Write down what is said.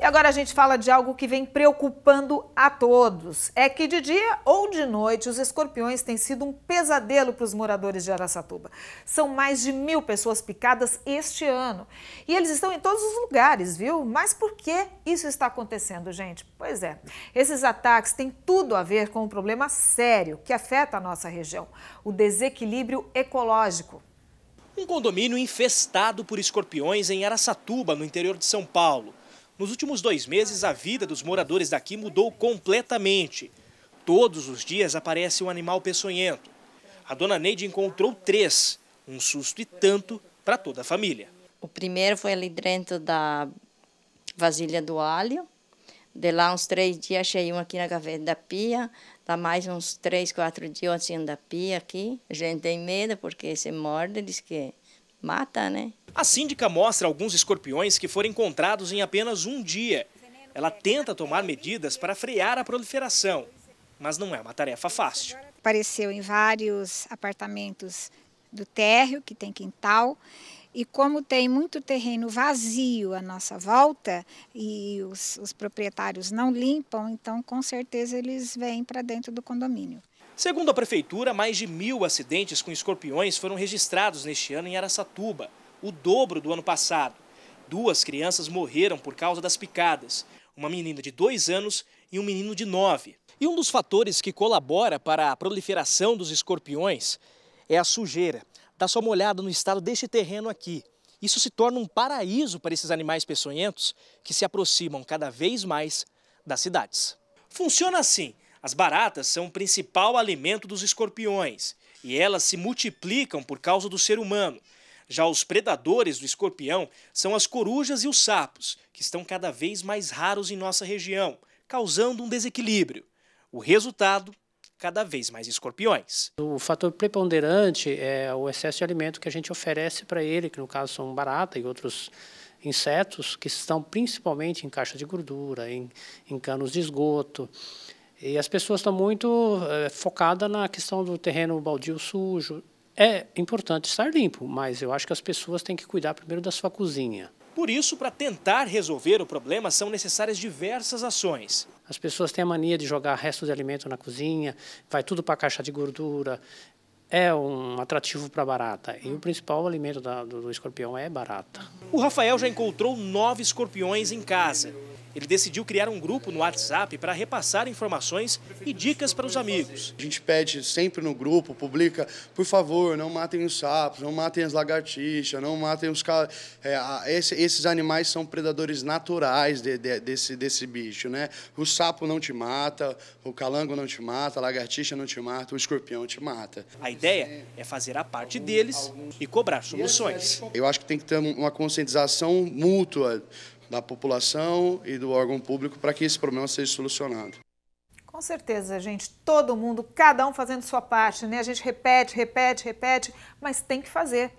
E agora a gente fala de algo que vem preocupando a todos. É que de dia ou de noite os escorpiões têm sido um pesadelo para os moradores de Araçatuba. São mais de mil pessoas picadas este ano. E eles estão em todos os lugares, viu? Mas por que isso está acontecendo, gente? Pois é, esses ataques têm tudo a ver com um problema sério que afeta a nossa região: o desequilíbrio ecológico. Um condomínio infestado por escorpiões em Araçatuba, no interior de São Paulo. Nos últimos dois meses, a vida dos moradores daqui mudou completamente. Todos os dias aparece um animal peçonhento. A dona Neide encontrou três, um susto e tanto para toda a família. O primeiro foi ali dentro da vasilha do alho. De lá uns três dias achei um aqui na gaveta da pia. Dá mais uns três, quatro dias assim da pia aqui. A gente tem medo porque se morde, diz que mata, né? A síndica mostra alguns escorpiões que foram encontrados em apenas um dia. Ela tenta tomar medidas para frear a proliferação, mas não é uma tarefa fácil. Apareceu em vários apartamentos do térreo, que tem quintal, e como tem muito terreno vazio à nossa volta e os, os proprietários não limpam, então com certeza eles vêm para dentro do condomínio. Segundo a prefeitura, mais de mil acidentes com escorpiões foram registrados neste ano em Aracatuba, o dobro do ano passado. Duas crianças morreram por causa das picadas, uma menina de dois anos e um menino de nove. E um dos fatores que colabora para a proliferação dos escorpiões é a sujeira. Dá só uma olhada no estado deste terreno aqui. Isso se torna um paraíso para esses animais peçonhentos que se aproximam cada vez mais das cidades. Funciona assim: as baratas são o principal alimento dos escorpiões e elas se multiplicam por causa do ser humano. Já os predadores do escorpião são as corujas e os sapos, que estão cada vez mais raros em nossa região, causando um desequilíbrio. O resultado cada vez mais escorpiões. O fator preponderante é o excesso de alimento que a gente oferece para ele, que no caso são barata e outros insetos, que estão principalmente em caixa de gordura, em, em canos de esgoto, e as pessoas estão muito é, focadas na questão do terreno baldio sujo. É importante estar limpo, mas eu acho que as pessoas têm que cuidar primeiro da sua cozinha. Por isso, para tentar resolver o problema, são necessárias diversas ações. As pessoas têm a mania de jogar restos de alimento na cozinha, vai tudo para a caixa de gordura. É um atrativo para barata. E o principal alimento da, do, do escorpião é barata. O Rafael já encontrou nove escorpiões em casa. Ele decidiu criar um grupo no WhatsApp para repassar informações e dicas para os amigos. A gente pede sempre no grupo, publica, por favor, não matem os sapos, não matem as lagartixas, não matem os... É, esses animais são predadores naturais de, de, desse, desse bicho, né? O sapo não te mata, o calango não te mata, a lagartixa não te mata, o escorpião te mata. A ideia é fazer a parte deles e cobrar soluções. Eu acho que tem que ter uma conscientização mútua da população e do órgão público para que esse problema seja solucionado. Com certeza, gente. Todo mundo, cada um fazendo sua parte, né? A gente repete, repete, repete, mas tem que fazer.